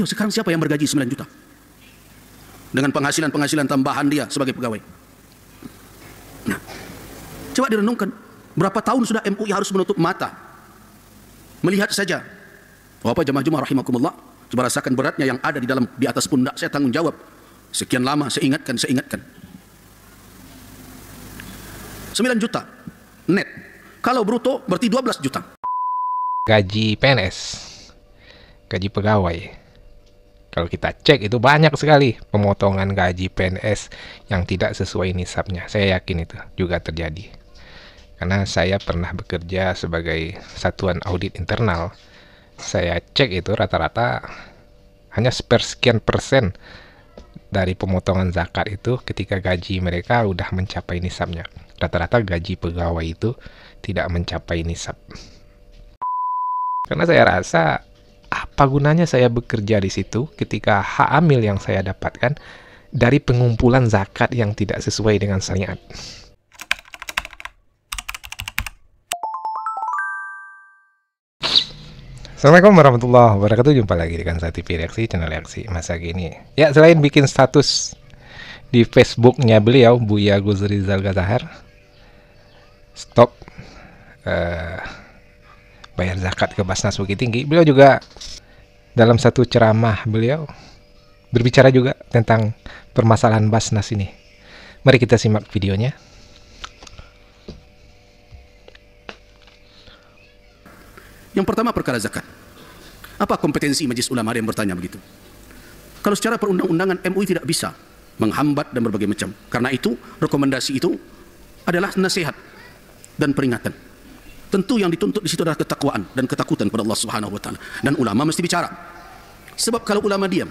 Ayo sekarang siapa yang bergaji 9 juta? Dengan penghasilan-penghasilan tambahan dia sebagai pegawai. Nah, coba direnungkan. Berapa tahun sudah MUI harus menutup mata? Melihat saja. Bapak oh, jemaah-jemaah rahimakumullah. Coba rasakan beratnya yang ada di dalam di atas pundak saya tanggung jawab. Sekian lama saya ingatkan, saya ingatkan. 9 juta net. Kalau bruto berarti 12 juta. Gaji PNS. Gaji pegawai. Kalau kita cek itu banyak sekali pemotongan gaji PNS yang tidak sesuai nisabnya. Saya yakin itu juga terjadi. Karena saya pernah bekerja sebagai satuan audit internal. Saya cek itu rata-rata hanya sepersekian persen dari pemotongan zakat itu ketika gaji mereka udah mencapai nisabnya. Rata-rata gaji pegawai itu tidak mencapai nisab. Karena saya rasa apa gunanya saya bekerja di situ ketika hak amil yang saya dapatkan dari pengumpulan zakat yang tidak sesuai dengan syariat. Assalamualaikum warahmatullahi wabarakatuh Jumpa lagi dengan saya TV Reaksi, channel Reaksi masa gini Ya, selain bikin status di Facebooknya beliau, Buya Gus Rizal Stop uh, eh, bayar zakat ke Basnas Bukit Tinggi. Beliau juga dalam satu ceramah beliau berbicara juga tentang permasalahan Basnas ini. Mari kita simak videonya. Yang pertama perkara zakat. Apa kompetensi Majelis Ulama yang bertanya begitu? Kalau secara perundang-undangan MUI tidak bisa menghambat dan berbagai macam. Karena itu rekomendasi itu adalah nasihat dan peringatan. Tentu yang dituntut di situ adalah ketakwaan dan ketakutan kepada Allah Subhanahu wa Dan ulama mesti bicara. Sebab kalau ulama diam,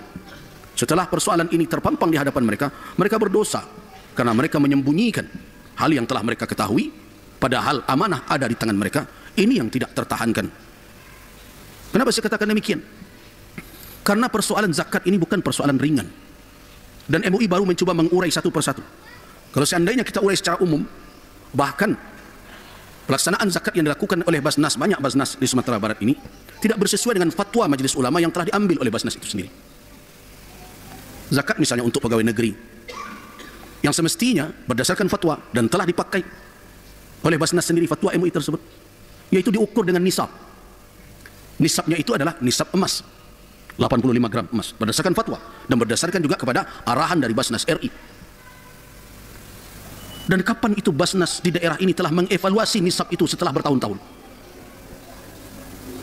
setelah persoalan ini terpampang di hadapan mereka, mereka berdosa karena mereka menyembunyikan hal yang telah mereka ketahui padahal amanah ada di tangan mereka. Ini yang tidak tertahankan. Kenapa saya katakan demikian? Karena persoalan zakat ini bukan persoalan ringan. Dan MUI baru mencoba mengurai satu persatu. Kalau seandainya kita urai secara umum, bahkan Pelaksanaan zakat yang dilakukan oleh Basnas, banyak Basnas di Sumatera Barat ini, tidak bersesuai dengan fatwa majelis ulama yang telah diambil oleh Basnas itu sendiri. Zakat misalnya untuk pegawai negeri, yang semestinya berdasarkan fatwa dan telah dipakai oleh Basnas sendiri fatwa MUI tersebut, yaitu diukur dengan nisab. Nisabnya itu adalah nisab emas, 85 gram emas, berdasarkan fatwa dan berdasarkan juga kepada arahan dari Basnas RI dan kapan itu Basnas di daerah ini telah mengevaluasi nisab itu setelah bertahun-tahun?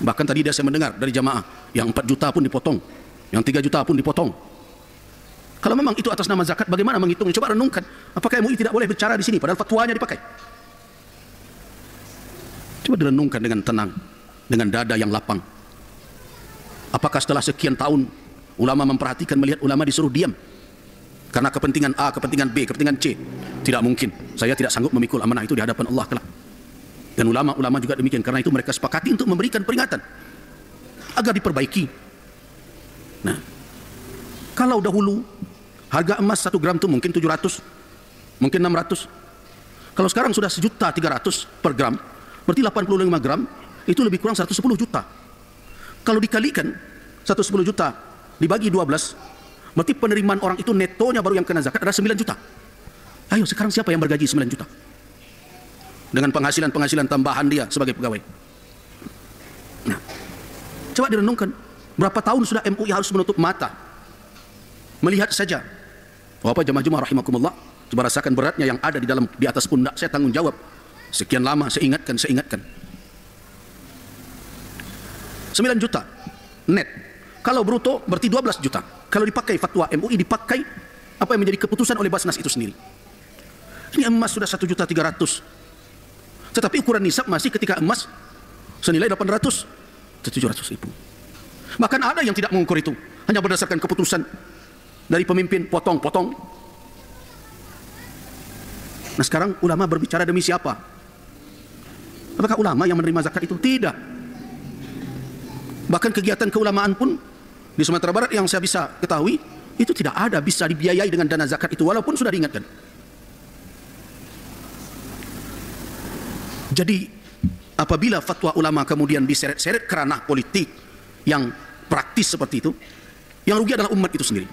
Bahkan tadi dia saya mendengar dari jamaah yang 4 juta pun dipotong, yang 3 juta pun dipotong. Kalau memang itu atas nama zakat, bagaimana menghitungnya? Coba renungkan. Apakah MUI tidak boleh bicara di sini padahal fatwanya dipakai? Coba direnungkan dengan tenang, dengan dada yang lapang. Apakah setelah sekian tahun ulama memperhatikan melihat ulama disuruh diam? karena kepentingan A, kepentingan B, kepentingan C. Tidak mungkin. Saya tidak sanggup memikul amanah itu di hadapan Allah kelak. Dan ulama-ulama juga demikian karena itu mereka sepakati untuk memberikan peringatan agar diperbaiki. Nah, kalau dahulu harga emas 1 gram itu mungkin 700, mungkin 600. Kalau sekarang sudah sejuta 300 per gram, berarti 85 gram itu lebih kurang 110 juta. Kalau dikalikan 110 juta dibagi 12 Berarti penerimaan orang itu netonya baru yang kena zakat ada 9 juta. Ayo sekarang siapa yang bergaji 9 juta? Dengan penghasilan-penghasilan tambahan dia sebagai pegawai. Nah, coba direnungkan. Berapa tahun sudah MUI harus menutup mata? Melihat saja. Bapak oh, jemaah-jemaah rahimakumullah, coba rasakan beratnya yang ada di dalam di atas pundak saya tanggung jawab. Sekian lama saya ingatkan, saya ingatkan. 9 juta net. Kalau bruto berarti 12 juta kalau dipakai fatwa MUI dipakai apa yang menjadi keputusan oleh Basnas itu sendiri. Ini emas sudah 1 juta 300. Tetapi ukuran nisab masih ketika emas senilai 800 700 ribu. Bahkan ada yang tidak mengukur itu. Hanya berdasarkan keputusan dari pemimpin potong-potong. Nah sekarang ulama berbicara demi siapa? Apakah ulama yang menerima zakat itu? Tidak. Bahkan kegiatan keulamaan pun di Sumatera Barat yang saya bisa ketahui, itu tidak ada bisa dibiayai dengan dana zakat itu walaupun sudah diingatkan. Jadi apabila fatwa ulama kemudian diseret-seret kerana politik yang praktis seperti itu, yang rugi adalah umat itu sendiri.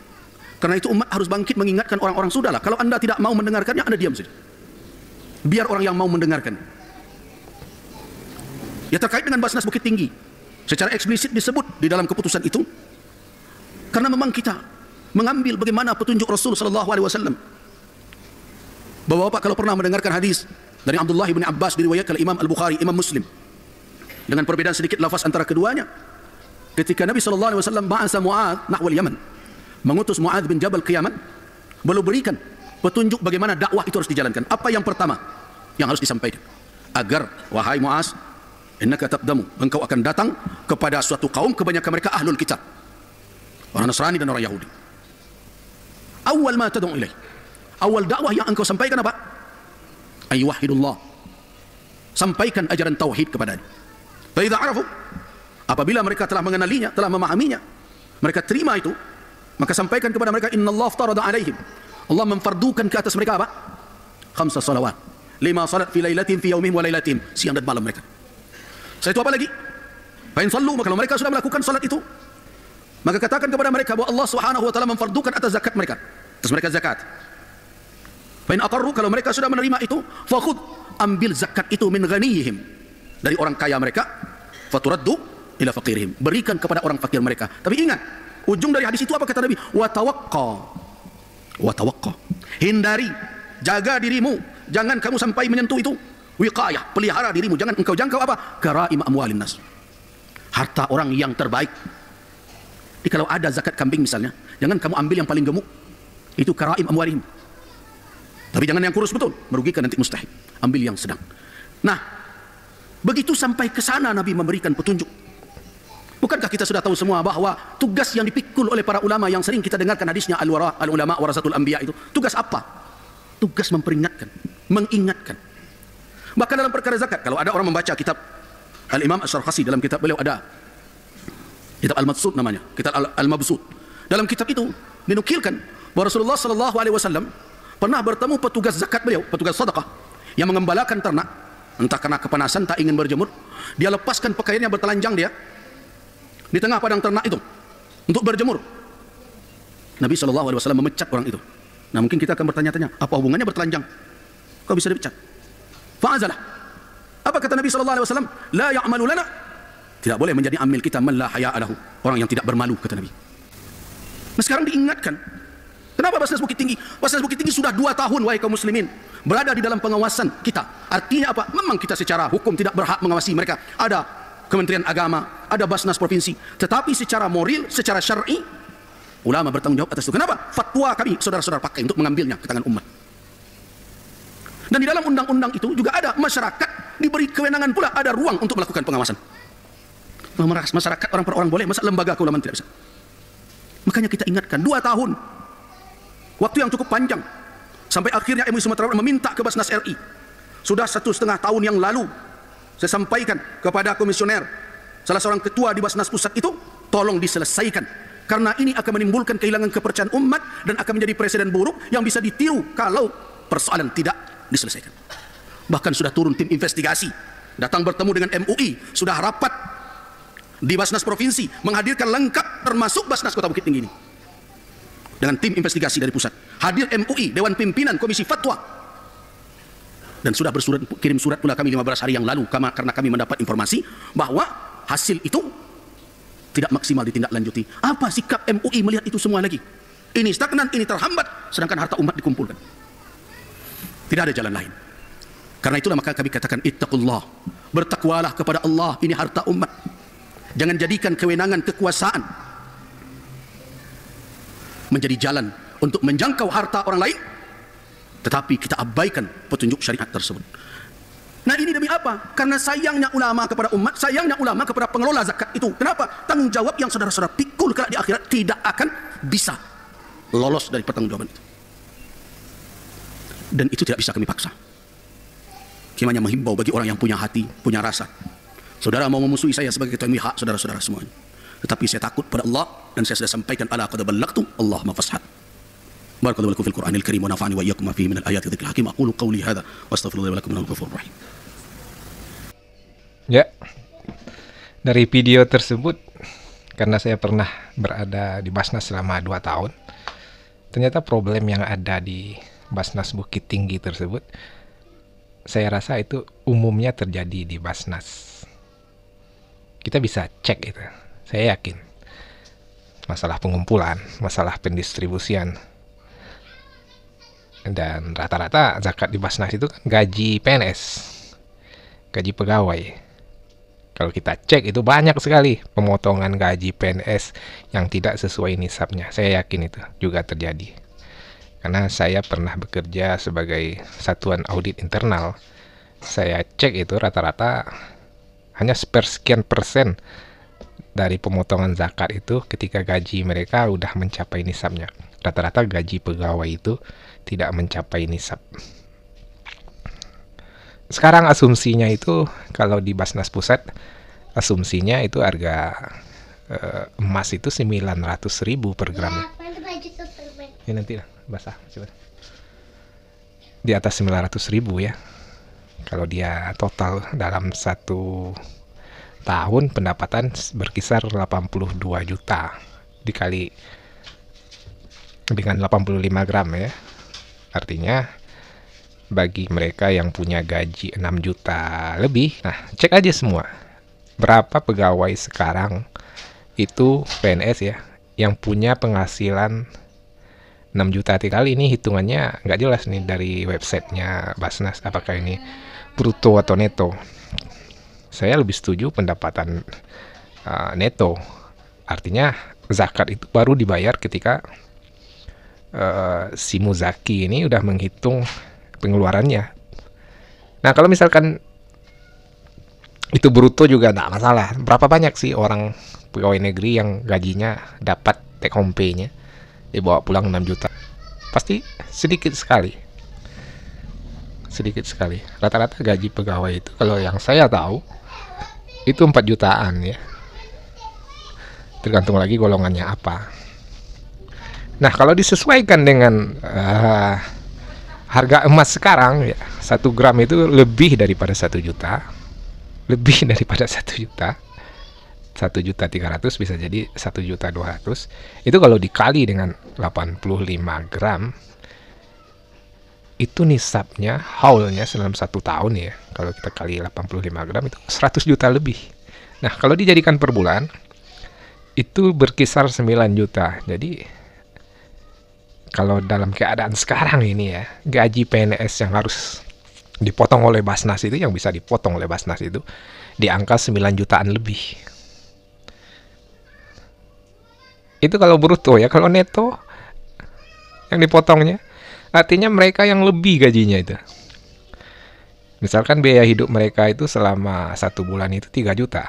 Karena itu umat harus bangkit mengingatkan orang-orang sudahlah. Kalau anda tidak mau mendengarkannya, anda diam saja. Biar orang yang mau mendengarkan. Ya terkait dengan Basnas Bukit Tinggi. Secara eksplisit disebut di dalam keputusan itu, karena memang kita mengambil bagaimana petunjuk Rasul sallallahu alaihi wasallam. Bapak-bapak kalau pernah mendengarkan hadis dari Abdullah bin Abbas diriwayatkan Imam Al-Bukhari, Imam Muslim. Dengan perbedaan sedikit lafaz antara keduanya. Ketika Nabi Shallallahu alaihi wasallam ba'asa Mu'ad nahwal Yaman, mengutus Mu'ad bin Jabal ke Yaman, belum berikan petunjuk bagaimana dakwah itu harus dijalankan. Apa yang pertama yang harus disampaikan? Agar wahai Mu'az, innaka tabdamu, engkau akan datang kepada suatu kaum kebanyakan mereka ahlul kitab orang Nasrani dan orang Yahudi awal ma tad'u ilaih awal dakwah yang engkau sampaikan apa ayyuhidullah sampaikan ajaran tauhid kepada dia. fa idza arafu apabila mereka telah mengenalinya telah memahaminya mereka terima itu maka sampaikan kepada mereka innallaha aftarada alaihim Allah memfardukan ke atas mereka apa khamsa salawat lima salat fi lailatin fi yaumihim wa lailatin siang dan malam mereka Saya itu apa lagi fa in sallu maka kalau mereka sudah melakukan salat itu maka katakan kepada mereka bahwa Allah Subhanahu wa taala memfardukan atas zakat mereka. Terus mereka zakat. Fa in aqarru kalau mereka sudah menerima itu, fakhud ambil zakat itu min dari orang kaya mereka, faturaddu ila faqirihim. Berikan kepada orang fakir mereka. Tapi ingat, ujung dari hadis itu apa kata Nabi? Wa tawaqqa. Wa tawaqqa. Hindari, jaga dirimu, jangan kamu sampai menyentuh itu. Wiqayah, pelihara dirimu, jangan engkau jangkau apa? Karaim amwalin nas. Harta orang yang terbaik jadi kalau ada zakat kambing misalnya, jangan kamu ambil yang paling gemuk. Itu karaim amwarim. Tapi jangan yang kurus betul, merugikan nanti mustahil. Ambil yang sedang. Nah, begitu sampai ke sana Nabi memberikan petunjuk. Bukankah kita sudah tahu semua bahwa tugas yang dipikul oleh para ulama yang sering kita dengarkan hadisnya al-wara al-ulama warasatul anbiya itu, tugas apa? Tugas memperingatkan, mengingatkan. Bahkan dalam perkara zakat, kalau ada orang membaca kitab Al-Imam Asy-Syarqasi dalam kitab beliau ada Kitab Al-Mabsut namanya. Kitab Al-Mabsut. Dalam kitab itu dinukilkan bahwa Rasulullah sallallahu alaihi wasallam pernah bertemu petugas zakat beliau, petugas sedekah yang mengembalakan ternak entah karena kepanasan tak ingin berjemur, dia lepaskan pakaiannya bertelanjang dia di tengah padang ternak itu untuk berjemur. Nabi sallallahu alaihi wasallam memecat orang itu. Nah, mungkin kita akan bertanya-tanya, apa hubungannya bertelanjang? Kok bisa dipecat? Fa'azalah. Apa kata Nabi sallallahu alaihi wasallam? La ya'malu lana tidak boleh menjadi amil kita melah Orang yang tidak bermalu, kata Nabi. Nah sekarang diingatkan. Kenapa Basnas Bukit Tinggi? Basnas Bukit Tinggi sudah dua tahun, wahai kaum muslimin. Berada di dalam pengawasan kita. Artinya apa? Memang kita secara hukum tidak berhak mengawasi mereka. Ada Kementerian Agama, ada Basnas Provinsi. Tetapi secara moral, secara syar'i, ulama bertanggung jawab atas itu. Kenapa? Fatwa kami saudara-saudara pakai untuk mengambilnya ke tangan umat. Dan di dalam undang-undang itu juga ada masyarakat diberi kewenangan pula ada ruang untuk melakukan pengawasan masyarakat orang per orang boleh masa lembaga keulamaan tidak bisa makanya kita ingatkan dua tahun waktu yang cukup panjang sampai akhirnya MUI Sumatera Barat meminta ke Basnas RI sudah satu setengah tahun yang lalu saya sampaikan kepada komisioner salah seorang ketua di Basnas Pusat itu tolong diselesaikan karena ini akan menimbulkan kehilangan kepercayaan umat dan akan menjadi presiden buruk yang bisa ditiru kalau persoalan tidak diselesaikan bahkan sudah turun tim investigasi datang bertemu dengan MUI sudah rapat di Basnas Provinsi menghadirkan lengkap termasuk Basnas Kota Bukit Tinggi ini dengan tim investigasi dari pusat hadir MUI Dewan Pimpinan Komisi Fatwa dan sudah bersurat kirim surat pula kami 15 hari yang lalu karena kami mendapat informasi bahwa hasil itu tidak maksimal ditindaklanjuti apa sikap MUI melihat itu semua lagi ini stagnan ini terhambat sedangkan harta umat dikumpulkan tidak ada jalan lain karena itulah maka kami katakan ittaqullah bertakwalah kepada Allah ini harta umat Jangan jadikan kewenangan kekuasaan menjadi jalan untuk menjangkau harta orang lain tetapi kita abaikan petunjuk syariat tersebut. Nah ini demi apa? Karena sayangnya ulama kepada umat, sayangnya ulama kepada pengelola zakat itu. Kenapa? Tanggung jawab yang saudara-saudara pikul kelak di akhirat tidak akan bisa lolos dari pertanggungjawaban itu. Dan itu tidak bisa kami paksa. Kiranya menghimbau bagi orang yang punya hati, punya rasa, Saudara mau memusuhi saya sebagai ketua MIHA, saudara-saudara semuanya. Tetapi saya takut pada Allah dan saya sudah sampaikan ala qad ballagtu Allah mafashat. Barakallahu lakum fil Qur'anil Karim wa nafa'ani wa iyyakum fihi min al-ayati dzikril hakim. Aqulu qawli hadha wa astaghfirullaha lakum minal ghafurur rahim. Ya. Dari video tersebut karena saya pernah berada di Basnas selama 2 tahun. Ternyata problem yang ada di Basnas Bukit Tinggi tersebut saya rasa itu umumnya terjadi di Basnas kita bisa cek itu saya yakin masalah pengumpulan masalah pendistribusian dan rata-rata zakat di Basnas itu kan gaji PNS, gaji pegawai. Kalau kita cek itu banyak sekali pemotongan gaji PNS yang tidak sesuai nisabnya. Saya yakin itu juga terjadi. Karena saya pernah bekerja sebagai satuan audit internal. Saya cek itu rata-rata hanya sepersekian persen dari pemotongan zakat itu ketika gaji mereka sudah mencapai nisabnya. Rata-rata gaji pegawai itu tidak mencapai nisab. Sekarang asumsinya itu kalau di Basnas Pusat asumsinya itu harga uh, emas itu 900 ribu per gram. Ini nanti lah basah. Coba. Di atas 900 ribu ya. Kalau dia total dalam satu tahun pendapatan berkisar 82 juta dikali dengan 85 gram ya. Artinya bagi mereka yang punya gaji 6 juta lebih, nah cek aja semua. Berapa pegawai sekarang itu PNS ya yang punya penghasilan 6 juta kali ini hitungannya nggak jelas nih dari websitenya Basnas apakah ini bruto atau neto. Saya lebih setuju pendapatan uh, neto. Artinya zakat itu baru dibayar ketika uh, si muzaki ini udah menghitung pengeluarannya. Nah kalau misalkan itu bruto juga tidak masalah. Berapa banyak sih orang pegawai negeri yang gajinya dapat take home pay-nya dibawa pulang 6 juta? Pasti sedikit sekali sedikit sekali. Rata-rata gaji pegawai itu kalau yang saya tahu itu 4 jutaan ya. Tergantung lagi golongannya apa. Nah, kalau disesuaikan dengan uh, harga emas sekarang ya, 1 gram itu lebih daripada 1 juta. Lebih daripada 1 juta. 1 juta 300 bisa jadi 1 juta 200. Itu kalau dikali dengan 85 gram itu nisabnya haulnya dalam satu tahun ya kalau kita kali 85 gram itu 100 juta lebih nah kalau dijadikan per bulan itu berkisar 9 juta jadi kalau dalam keadaan sekarang ini ya gaji PNS yang harus dipotong oleh Basnas itu yang bisa dipotong oleh Basnas itu di angka 9 jutaan lebih itu kalau bruto ya kalau neto yang dipotongnya artinya mereka yang lebih gajinya itu. Misalkan biaya hidup mereka itu selama satu bulan itu 3 juta.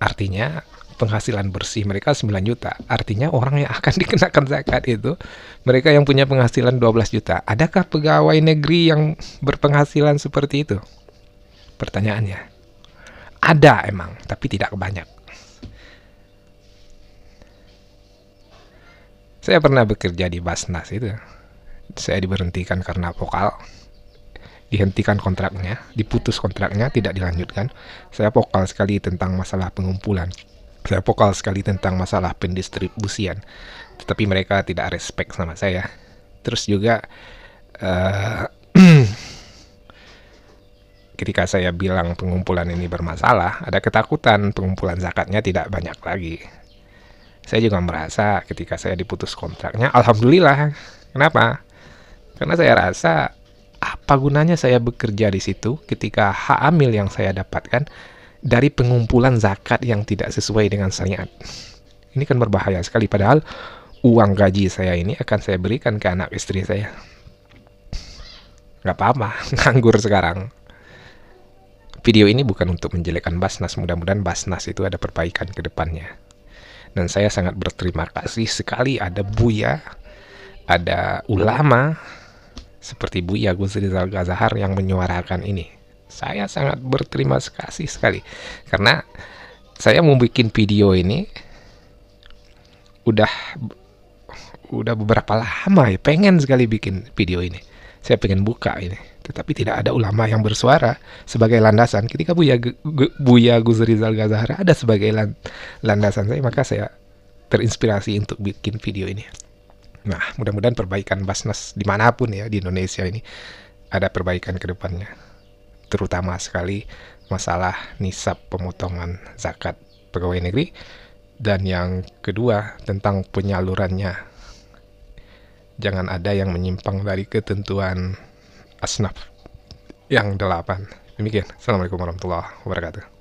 Artinya penghasilan bersih mereka 9 juta. Artinya orang yang akan dikenakan zakat itu mereka yang punya penghasilan 12 juta. Adakah pegawai negeri yang berpenghasilan seperti itu? Pertanyaannya. Ada emang, tapi tidak banyak. Saya pernah bekerja di Basnas itu saya diberhentikan karena vokal dihentikan kontraknya, diputus kontraknya, tidak dilanjutkan. Saya vokal sekali tentang masalah pengumpulan. Saya vokal sekali tentang masalah pendistribusian. Tetapi mereka tidak respect sama saya. Terus juga uh, ketika saya bilang pengumpulan ini bermasalah, ada ketakutan pengumpulan zakatnya tidak banyak lagi. Saya juga merasa ketika saya diputus kontraknya, alhamdulillah. Kenapa? Karena saya rasa apa gunanya saya bekerja di situ ketika hak amil yang saya dapatkan dari pengumpulan zakat yang tidak sesuai dengan syariat. Ini kan berbahaya sekali padahal uang gaji saya ini akan saya berikan ke anak istri saya. Gak apa-apa, nganggur sekarang. Video ini bukan untuk menjelekkan Basnas, mudah-mudahan Basnas itu ada perbaikan ke depannya. Dan saya sangat berterima kasih sekali ada Buya, ada ulama, seperti Buya Gus Rizal Gazahar yang menyuarakan ini. Saya sangat berterima kasih sekali karena saya mau bikin video ini udah udah beberapa lama ya pengen sekali bikin video ini. Saya pengen buka ini, tetapi tidak ada ulama yang bersuara sebagai landasan. Ketika Buya Buya Gus Rizal Gazahar ada sebagai landasan saya, maka saya terinspirasi untuk bikin video ini. Nah, mudah-mudahan perbaikan Basnas dimanapun ya di Indonesia ini ada perbaikan ke depannya. Terutama sekali masalah nisab pemotongan zakat pegawai negeri dan yang kedua tentang penyalurannya. Jangan ada yang menyimpang dari ketentuan asnaf yang delapan. Demikian. Assalamualaikum warahmatullahi wabarakatuh.